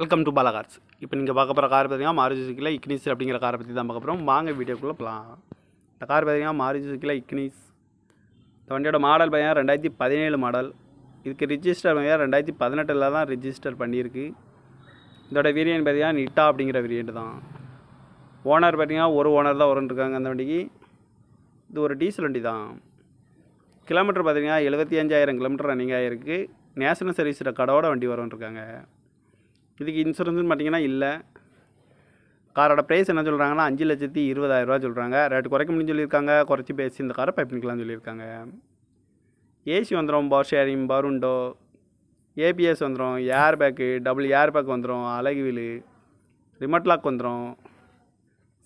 welcome to Bala cars இப்போ நீங்கள் பார்க்க போகிற கார் பார்த்தீங்கன்னா மாருதி சுக்கில் இக்னிஸ் அப்படிங்கிற காரை பற்றி தான் பார்க்க போகிறோம் வாங்க வீடியோக்குள்ளே போகலாம் இந்த கார் பார்த்தீங்கன்னா மாருதி சுக்கில் இக்னிஸ் இந்த வண்டியோட மாடல் பார்த்தீங்கன்னா ரெண்டாயிரத்தி பதினேழு மாடல் இதுக்கு ரிஜிஸ்டர் பார்த்தீங்கன்னா ரெண்டாயிரத்தி பதினெட்டில் தான் ரிஜிஸ்டர் பண்ணியிருக்கு இதோட வேரியன்ட் பார்த்தீங்கன்னா நிட்டா அப்படிங்கிற வேரியன்ட் தான் ஓனர் பார்த்தீங்கன்னா ஒரு ஓனர் தான் வரும்ட்டுருக்காங்க அந்த வண்டிக்கு இது ஒரு டீசல் வண்டி தான் கிலோமீட்டர் பார்த்தீங்கன்னா எழுபத்தி அஞ்சாயிரம் கிலோமீட்டர் ரன்னிங் ஆகிருக்கு நேஷனல் சர்வீஸில் கடவோட வண்டி வரும்ட்டுருக்காங்க இதுக்கு இன்சூரன்ஸ்னு பார்த்தீங்கன்னா இல்லை காரோட ப்ரைஸ் என்ன சொல்கிறாங்கன்னா அஞ்சு லட்சத்தி இருபதாயிரரூவா சொல்கிறாங்க ரேட்டு குறைக்க முடியும் சொல்லியிருக்காங்க குறைச்சி பேசி இந்த காரை பை சொல்லியிருக்காங்க ஏசி வந்துடும் பவர் ஷேரிங் பருண்டோ ஏபிஎஸ் வந்துடும் airbag double airbag வந்துடும் அழகு வீலு ரிமோட் லாக் வந்துடும்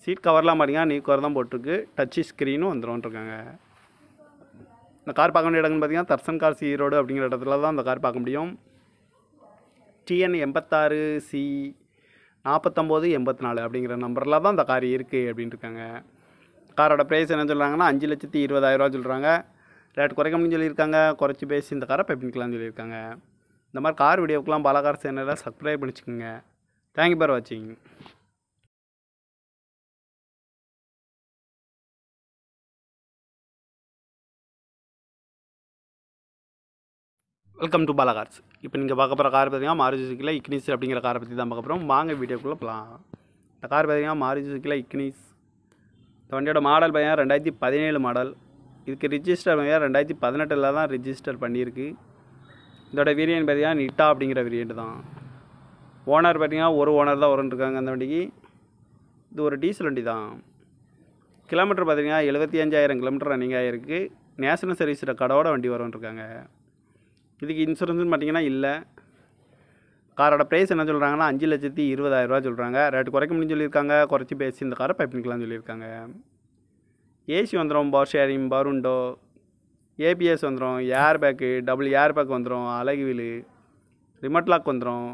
சீட் கவர்லாம் பார்த்தீங்கன்னா நீ கவர் தான் போட்டிருக்கு டச்சு ஸ்க்ரீனும் வந்துடும்ருக்காங்க இந்த கார் பார்க்க வேண்டிய இடம்னு பார்த்தீங்கன்னா தர்சன் கார் ஈரோடு அப்படிங்கிற இடத்துல தான் அந்த கார் பார்க்க முடியும் டிஎன் எண்பத்தாறு சி நாற்பத்தொம்போது எண்பத்தி நாலு அப்படிங்கிற நம்பரில் தான் இந்த கார் இருக்குது அப்படின்ட்டுருக்காங்க காரோட ப்ரைஸ் என்ன சொல்கிறாங்கன்னா அஞ்சு லட்சத்தி இருபதாயிரரூவா சொல்கிறாங்க ரேட் குறைக்கணும்னு சொல்லியிருக்காங்க குறைச்சி பேசி இந்த காரை பண்ணிக்கலாம்னு சொல்லியிருக்காங்க இந்த மாதிரி கார் வீடியோக்கெலாம் பல கார் சேனலில் சப்ஸ்கிரைப் பண்ணிச்சுக்கோங்க தேங்க்யூ ஃபார் வாட்சிங் வெல்கம் டு பாலா கார்ஸ் இப்போ நீங்கள் பார்க்க போகிற கார் பார்த்தீங்கன்னா மாரி சுசுக்கியில் இக்னிஸ் அப்படிங்கிற காரை பற்றி தான் பார்க்க போகிறோம் வாங்க வீடியோக்குள்ளே போகலாம் இந்த கார் பார்த்தீங்கன்னா மாரி சுசுக்கியில் இக்னிஸ் இந்த வண்டியோட மாடல் பார்த்தீங்கன்னா ரெண்டாயிரத்தி பதினேழு மாடல் இதுக்கு ரிஜிஸ்டர் பார்த்தீங்கன்னா ரெண்டாயிரத்தி பதினெட்டில் தான் ரிஜிஸ்டர் பண்ணியிருக்கு இதோட வீரியன் பார்த்தீங்கன்னா நிட்டா அப்படிங்கிற வேரியன்ட் தான் ஓனர் பார்த்தீங்கன்னா ஒரு ஓனர் தான் வரன் இருக்காங்க அந்த வண்டிக்கு இது ஒரு டீசல் வண்டி தான் கிலோமீட்டர் பார்த்தீங்கன்னா எழுபத்தி அஞ்சாயிரம் கிலோமீட்டர் ரன்னிங் ஆகிருக்கு நேஷனல் சர்வீஸ் கடவோட வண்டி வரன் இருக்காங்க இதுக்கு இன்சூரன்ஸ்னு பார்த்தீங்கன்னா இல்லை காரோட ப்ரைஸ் என்ன சொல்கிறாங்கன்னா அஞ்சு லட்சத்தி ரூபா சொல்கிறாங்க ரேட்டு குறைக்க முடியும் சொல்லியிருக்காங்க குறைச்சி பேசி இந்த காரை பைப் சொல்லியிருக்காங்க ஏசி வந்துடும் பவர் ஷேரிங் பருண்டோ ஏபிஎஸ் வந்துடும் airbag double airbag வந்துடும் அழகு வீலு ரிமோட் லாக் வந்துடும்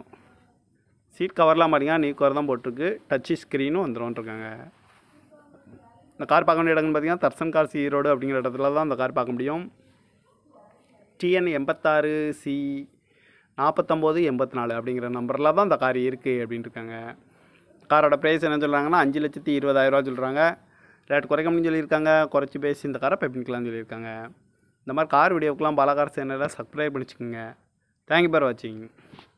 சீட் கவர்லாம் பார்த்தீங்கன்னா நீ கவர் தான் போட்டிருக்கு டச்சு ஸ்க்ரீனும் வந்துடும்ன்ட்ருக்காங்க இந்த கார் பார்க்க வேண்டிய இடங்கள்னு பார்த்தீங்கன்னா தர்சன் கார்ஸ் ஈரோடு அப்படிங்கிற இடத்துல தான் அந்த கார் பார்க்க முடியும் டிஎன் எண்பத்தாறு சி நாற்பத்தொம்போது எண்பத்தி நாலு அப்படிங்கிற நம்பரில் தான் அந்த கார் இருக்குது அப்படின்னு இருக்காங்க காரோட ப்ரைஸ் என்ன சொல்கிறாங்கன்னா அஞ்சு லட்சத்தி இருபதாயிரரூவா சொல்கிறாங்க ரேட் குறைக்கணும்னு சொல்லியிருக்காங்க குறைச்சி பேசி இந்த காரை பெப்பிக்கலாம்னு சொல்லியிருக்காங்க இந்த மாதிரி கார் வீடியோக்கெலாம் பலகார சேனலில் சப்ஸ்கிரைப் பண்ணிச்சுக்கோங்க தேங்க்யூ ஃபார் வாட்சிங்